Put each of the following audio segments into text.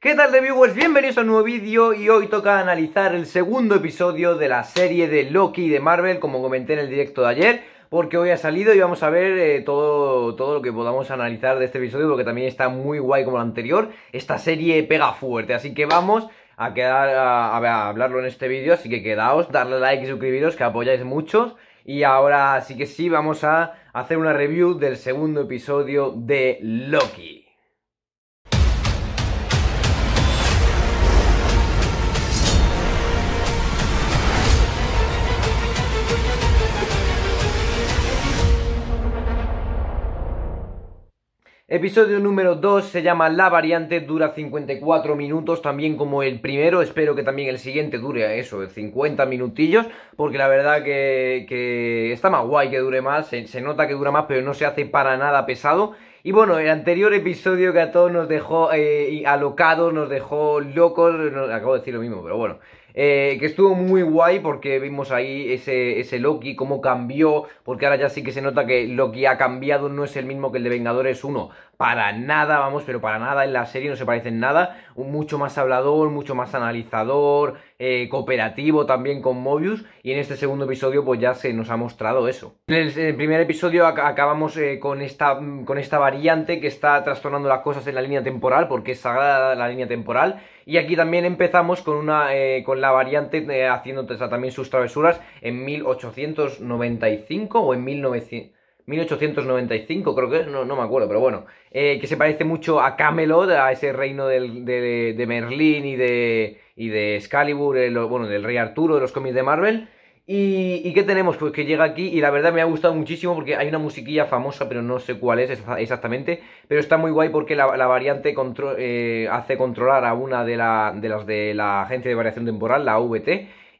¿Qué tal reviewers? Bienvenidos a un nuevo vídeo y hoy toca analizar el segundo episodio de la serie de Loki de Marvel, como comenté en el directo de ayer, porque hoy ha salido y vamos a ver eh, todo, todo lo que podamos analizar de este episodio, porque también está muy guay como el anterior. Esta serie pega fuerte, así que vamos a, quedar, a, hablarlo en este vídeo, así que quedaos, darle like y suscribiros, que apoyáis mucho Y ahora sí que sí, vamos a hacer una review del segundo episodio de Loki. Episodio número 2 se llama La Variante, dura 54 minutos, también como el primero, espero que también el siguiente dure eso, 50 minutillos, porque la verdad que, está más guay que dure más, se, nota que dura más, pero no se hace para nada pesado. Y bueno, el anterior episodio que a todos nos dejó eh, alocados, nos dejó locos, acabo de decir lo mismo, pero bueno, eh, que estuvo muy guay porque vimos ahí ese, Loki, cómo cambió, porque ahora ya sí que se nota que Loki ha cambiado, no es el mismo que el de Vengadores 1, para nada, vamos, pero para nada en la serie no se parece en nada, mucho más hablador, mucho más analizador, eh, cooperativo también con Mobius, y en este segundo episodio pues ya se nos ha mostrado eso. En el, primer episodio acabamos eh, con, esta, con esta variante que está trastornando las cosas en la línea temporal, porque es sagrada la línea temporal, y aquí también empezamos con una la variante haciendo también sus travesuras en 1895 o en 1895 creo que no, me acuerdo, pero bueno, eh, que se parece mucho a Camelot, a ese reino de, Merlín y de, y de Excalibur, eh, bueno, del rey Arturo de los cómics de Marvel, ¿Y, qué tenemos? Pues que llega aquí y la verdad me ha gustado muchísimo porque hay una musiquilla famosa, pero no sé cuál es exactamente. Pero está muy guay porque la, variante eh, hace controlar a una de, de las de la agencia de variación temporal, la VT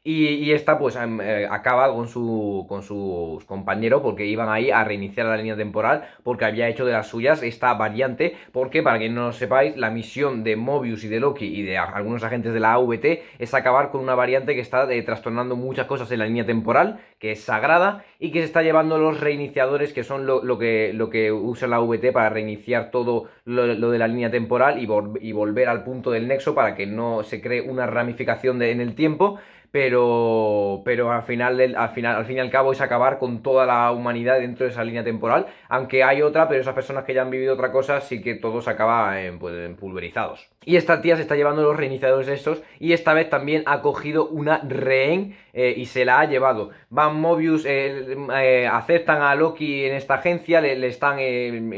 y, esta pues em, eh, acaba con, su, con sus compañeros porque iban ahí a reiniciar la línea temporal porque había hecho de las suyas esta variante porque para que no lo sepáis la misión de Mobius y de Loki y de algunos agentes de la AVT es acabar con una variante que está eh, trastornando muchas cosas en la línea temporal que es sagrada y que se está llevando los reiniciadores que son lo, que, lo que usa la AVT para reiniciar todo lo, de la línea temporal y, volver al punto del nexo para que no se cree una ramificación en el tiempo pero, pero al, final, al, final, al fin y al cabo es acabar con toda la humanidad dentro de esa línea temporal, aunque hay otra, pero esas personas que ya han vivido otra cosa sí que todos acaban pues, en pulverizados. Y esta tía se está llevando los reiniciadores estos y esta vez también ha cogido una rehén eh, y se la ha llevado. Van Mobius, eh, eh, aceptan a Loki en esta agencia, le, están,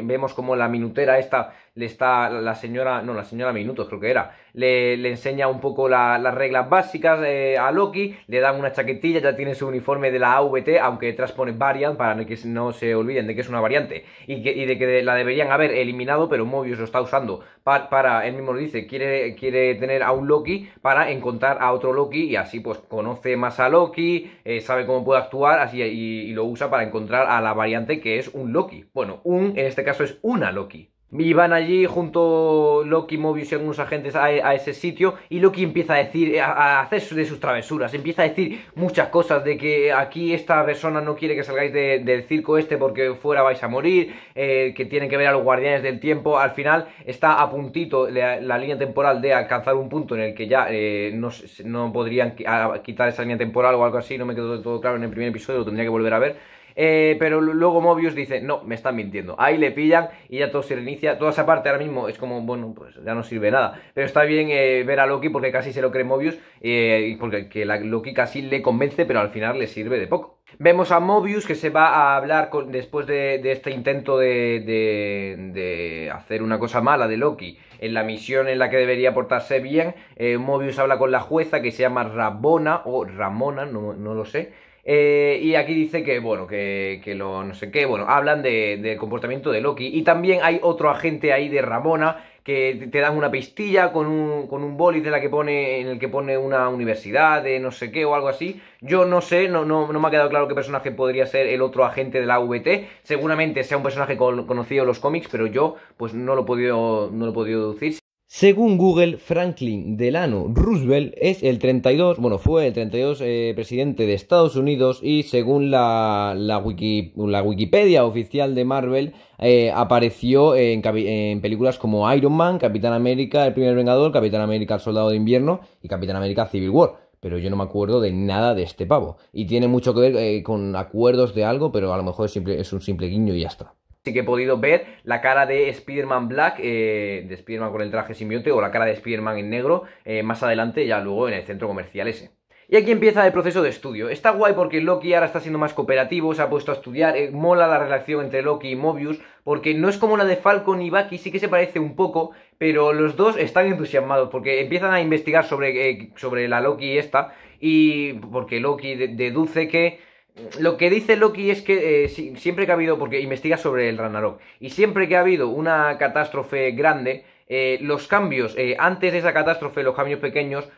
vemos como la minutera esta, le está la señora, no, la señora Minutos creo que era, le, enseña un poco las reglas básicas a Loki, le dan una chaquetilla, ya tiene su uniforme de la AVT, aunque detrás pone Variant para que no se olviden de que es una variante y, de que la deberían haber eliminado, pero Mobius lo está usando para, para él mismo dice quiere, quiere tener a un Loki para encontrar a otro Loki y así pues conoce más a Loki, eh, sabe cómo puede actuar así, y lo usa para encontrar a la variante que es un Loki. Bueno, un, en este caso es una Loki. Y van allí junto Loki, Mobius y algunos agentes a, ese sitio. Y Loki empieza a decir, a, hacer de sus travesuras. Empieza a decir muchas cosas de que aquí esta persona no quiere que salgáis de, del circo este porque fuera vais a morir. Eh, que tienen que ver a los guardianes del tiempo. Al final está a puntito la, línea temporal de alcanzar un punto en el que ya eh, no, no podrían quitar esa línea temporal o algo así. No me quedó todo claro en el primer episodio, lo tendría que volver a ver eh, pero luego Mobius dice, no, me están mintiendo. Ahí le pillan y ya todo se reinicia. Toda esa parte ahora mismo es como, bueno, pues ya no sirve nada. Pero está bien eh, ver a Loki porque casi se lo cree Mobius eh, porque que la, Loki casi le convence, pero al final le sirve de poco. Vemos a Mobius que se va a hablar con, después de, este intento de, de, hacer una cosa mala de Loki en la misión en la que debería portarse bien. Mobius habla con la jueza que se llama Rabona o Ramona, no, no lo sé. Eh, y aquí dice que, bueno, que, lo no sé qué, bueno, hablan de, del comportamiento de Loki. Y también hay otro agente ahí de Ramona que te dan una pistilla con un, con boli de la que pone, en el que pone una universidad de no sé qué o algo así. Yo no sé, no, no, no me ha quedado claro qué personaje podría ser el otro agente de la VT. Seguramente sea un personaje conocido en los cómics, pero yo pues no lo he podido, no lo he podido deducir. Según Google, Franklin Delano Roosevelt es el 32, bueno, fue el 32 eh, presidente de Estados Unidos y según la, la, Wikipedia oficial de Marvel, eh, apareció en, películas como Iron Man, Capitán América, El Primer Vengador, Capitán América, El Soldado de Invierno y Capitán América, Civil War. Pero yo no me acuerdo de nada de este pavo. Y tiene mucho que ver eh, con acuerdos de algo, pero a lo mejor es, simple, es un simple guiño y ya está. Sí que he podido ver la cara de Spider-Man Black, eh, de Spider-Man con el traje simbiote, o la cara de Spider-Man en negro, eh, más adelante, ya luego en el centro comercial ese. Y aquí empieza el proceso de estudio. Está guay porque Loki ahora está siendo más cooperativo, se ha puesto a estudiar, eh, mola la relación entre Loki y Mobius, porque no es como la de Falcon y Bucky, sí que se parece un poco, pero los dos están entusiasmados porque empiezan a investigar sobre, sobre la Loki esta, y porque Loki deduce que lo que dice Loki es que eh, siempre que ha habido, porque investiga sobre el Ragnarok, y siempre que ha habido una catástrofe grande, eh, los cambios eh, antes de esa catástrofe, los cambios pequeños,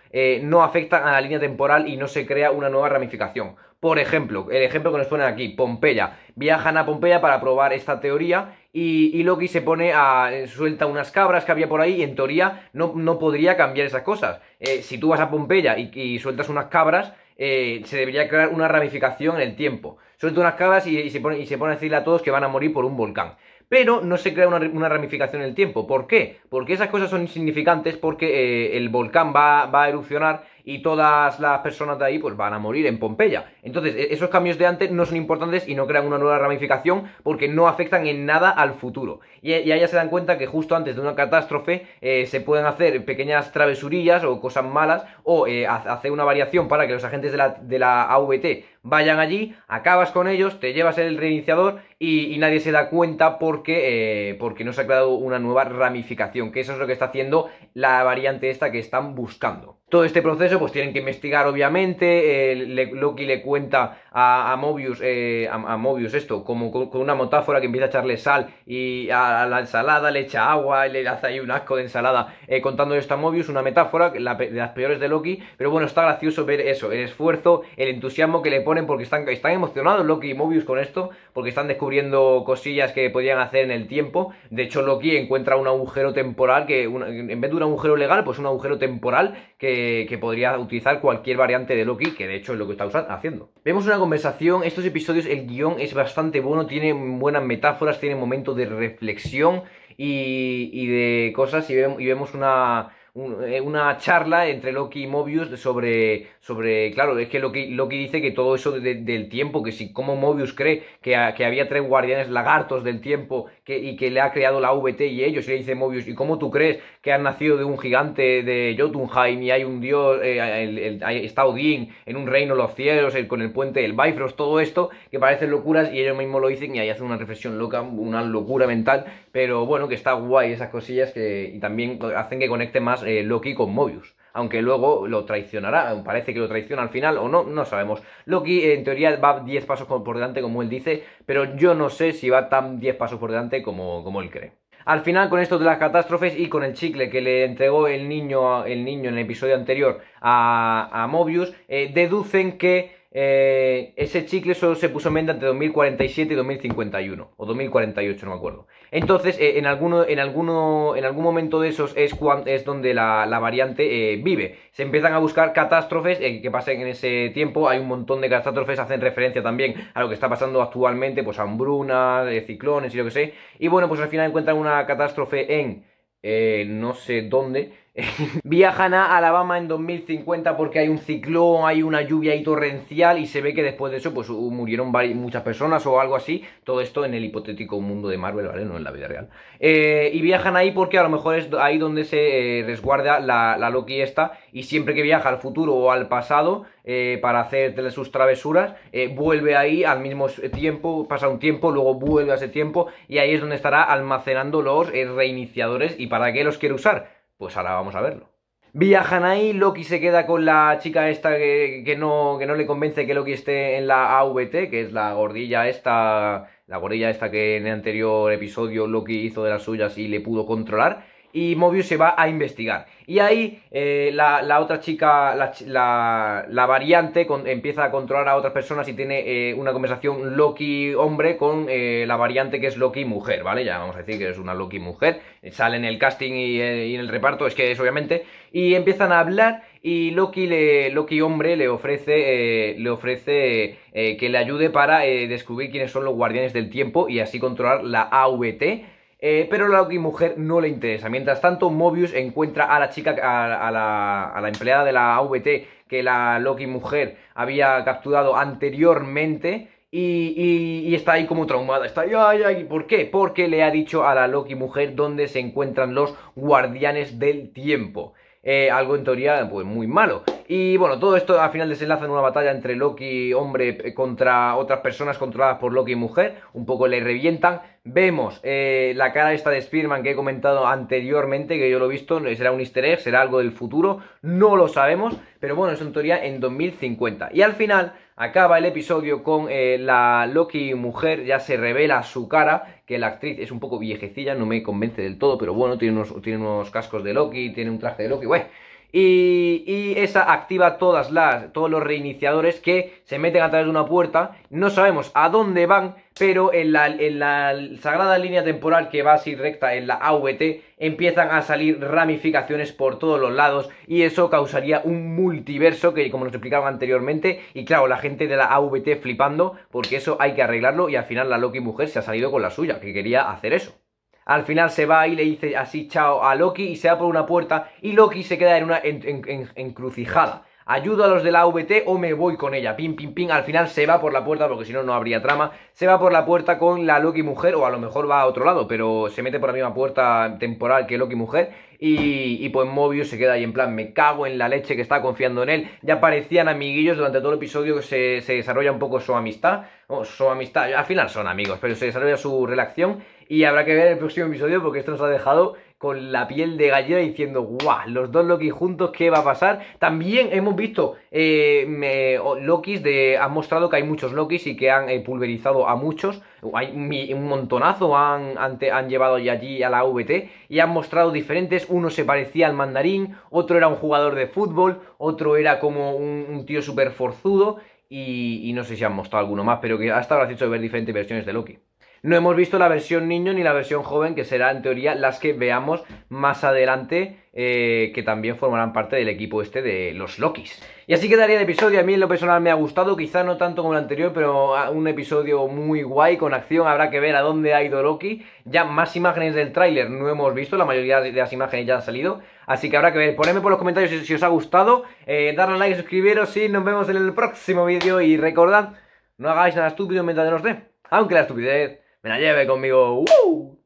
no afectan a la línea temporal y no se crea una nueva ramificación. Por ejemplo, el ejemplo que nos ponen aquí, Pompeya. Viajan a Pompeya para probar esta teoría y, Loki se pone a. suelta unas cabras que había por ahí y en teoría no, podría cambiar esas cosas. si tú vas a Pompeya y, y, sueltas unas cabras, eh, se debería crear una ramificación en el tiempo. Suelta unas cabas y, se pone, se pone a decirle a todos que van a morir por un volcán. Pero no se crea una, ramificación en el tiempo. ¿Por qué? Porque esas cosas son insignificantes porque eh, el volcán va, va a erupcionar y todas las personas de ahí pues van a morir en Pompeya. Entonces, e-, esos cambios de antes no son importantes y no crean una nueva ramificación porque no afectan en nada al futuro. Y, e-, y ahí ya se dan cuenta que justo antes de una catástrofe eh, se pueden hacer pequeñas travesurillas o cosas malas o eh, hacer una variación para que los agentes de la, de la AVT vayan allí, acabas con ellos, te llevas el reiniciador y, nadie se da cuenta porque, eh, porque no se ha creado una nueva ramificación, que eso es lo que está haciendo la variante esta que están buscando. Todo este proceso pues tienen que investigar obviamente, eh, Loki le cuenta a, Mobius, eh, a, Mobius esto, como con, una metáfora que empieza a echarle sal y a, la ensalada le echa agua, y le hace ahí un asco de ensalada contando esto a Mobius, una metáfora, de las peores de Loki, pero bueno, está gracioso ver eso, el esfuerzo, el entusiasmo que le pone porque están, están emocionados Loki y Mobius con esto, porque están descubriendo cosillas que podían hacer en el tiempo. De hecho, Loki encuentra un agujero temporal que, en vez de un agujero legal, pues un agujero temporal que, podría utilizar cualquier variante de Loki, que de hecho es lo que está haciendo. Vemos una conversación, estos episodios, el guión es bastante bueno, tiene buenas metáforas, tiene momentos de reflexión y, y de cosas, y vemos una eh, una charla entre Loki y Mobius sobre, sobre claro, es que Loki, dice que todo eso del tiempo, que si como Mobius cree que, había tres guardianes lagartos del tiempo que, y que le ha creado la VT y ellos, y le dice Mobius, ¿y cómo tú crees que han nacido de un gigante de Jotunheim y hay un dios, eh, el, en un reino los cielos, con el puente del Bifrost, todo esto, que parecen locuras y ellos mismos lo dicen y ahí hace una reflexión loca, una locura mental pero bueno, que está guay esas cosillas que y también hacen que conecte más eh, Loki con Mobius. Aunque luego lo traicionará, parece que lo traiciona al final o no, no sabemos. Loki en teoría va 10 pasos por delante como él dice, pero yo no sé si va tan 10 pasos por delante como, como él cree. Al final, con esto de las catástrofes y con el chicle que le entregó el niño, el niño en el episodio anterior a, Mobius, eh, deducen que eh, ese chicle solo se puso en venta entre 2047 y 2051, o 2048, no me acuerdo. Entonces, eh, en, alguno, en, en algún momento de esos es, es donde la, variante eh, vive. Se empiezan a buscar catástrofes que pasen en ese tiempo, hay un montón de catástrofes, hacen referencia también a lo que está pasando actualmente, pues hambrunas, ciclones y lo que sé. Y bueno, pues al final encuentran una catástrofe en... no sé dónde, Viajan a Alabama en 2050 porque hay un ciclón, hay una lluvia Y torrencial y se ve que después de eso pues uh, murieron muchas personas o algo así. Todo esto en el hipotético mundo de Marvel, ¿vale? No en la vida real. Eh, y viajan ahí porque a lo mejor es ahí donde se eh, resguarda la, Loki esta y siempre que viaja al futuro o al pasado eh, para hacer sus travesuras, vuelve ahí al mismo tiempo, pasa un tiempo, luego vuelve a ese tiempo y ahí es donde estará almacenando los reiniciadores y para qué los quiere usar pues ahora vamos a verlo. Viajan ahí, Loki se queda con la chica esta que, que, no, no le convence que Loki esté en la AVT, que es la gordilla esta, la gordilla esta que en el anterior episodio Loki hizo de las suyas y le pudo controlar y Mobius se va a investigar. Y ahí eh, la, la, otra chica, la, la, variante, empieza a controlar a otras personas y tiene eh, una conversación Loki hombre con eh, la variante que es Loki mujer, ¿vale? Ya vamos a decir que es una Loki mujer. Sale en el casting y, en el reparto, es que es obviamente. Y empiezan a hablar y Loki, le, Loki hombre le ofrece, le ofrece que le ayude para descubrir quiénes son los guardianes del tiempo y así controlar la AVT eh, pero la Loki mujer no le interesa. Mientras tanto, Mobius encuentra a la chica, a, la, empleada de la AVT que la Loki mujer había capturado anteriormente. Y, está ahí como traumada, está ahí, ay, ay, ¿por qué? Porque le ha dicho a la Loki mujer dónde se encuentran los guardianes del tiempo. Eh, algo en teoría pues, muy malo. Y bueno, todo esto al final desenlaza en una batalla entre Loki, hombre, eh, contra otras personas controladas por Loki y mujer. Un poco le revientan. Vemos eh, la cara esta de Spearman que he comentado anteriormente, que yo lo he visto, será un easter egg, será algo del futuro, no lo sabemos, pero bueno, es en teoría en 2050. Y al final Acaba el episodio con eh, la Loki mujer, ya se revela su cara, que la actriz es un poco viejecilla, no me convence del todo, pero bueno, tiene unos, tiene unos cascos de Loki, tiene un traje de Loki, güey y, esa activa todas las, todos los reiniciadores que se meten a través de una puerta. No sabemos a dónde van, pero en la, sagrada línea temporal que va así recta en la AVT empiezan a salir ramificaciones por todos los lados y eso causaría un multiverso que como nos explicaba anteriormente y claro, la gente de la AVT flipando porque eso hay que arreglarlo y al final la Loki mujer se ha salido con la suya, que quería hacer eso. Al final se va y le dice así chao a Loki y se va por una puerta y Loki se queda en una encrucijada. Ayudo a los de la VT o me voy con ella. Pim, pim, pim. Al final se va por la puerta, porque si no, no habría trama. Se va por la puerta con la Loki mujer, o a lo mejor va a otro lado, pero se mete por la misma puerta temporal que Loki mujer. Y, y, pues Mobius se queda ahí en plan, me cago en la leche que está confiando en él. Ya parecían amiguillos durante todo el episodio que se, desarrolla un poco su amistad. o su amistad, al final son amigos, pero se desarrolla su relación. Y habrá que ver el próximo episodio porque esto nos ha dejado con la piel de gallina diciendo, guau, los dos Loki juntos, ¿qué va a pasar? También hemos visto eh, Lokis, de, han mostrado que hay muchos Lokis y que han eh, pulverizado a muchos, hay un montonazo han, han, llevado allí a la VT y han mostrado diferentes, uno se parecía al mandarín, otro era un jugador de fútbol, otro era como un, tío súper forzudo y, no sé si han mostrado alguno más, pero que hasta ahora ha hecho ver diferentes versiones de Loki. No hemos visto la versión niño ni la versión joven, que será en teoría las que veamos más adelante, eh, que también formarán parte del equipo este de los Lokis. Y así quedaría el episodio, a mí en lo personal me ha gustado, quizá no tanto como el anterior, pero un episodio muy guay, con acción, habrá que ver a dónde ha ido Loki. Ya más imágenes del tráiler no hemos visto, la mayoría de las imágenes ya han salido, así que habrá que ver. Ponedme por los comentarios si, os ha gustado, eh, darle a like, suscribiros y nos vemos en el próximo vídeo y recordad, no hagáis nada estúpido mientras no os dé, aunque la estupidez me la lleve conmigo.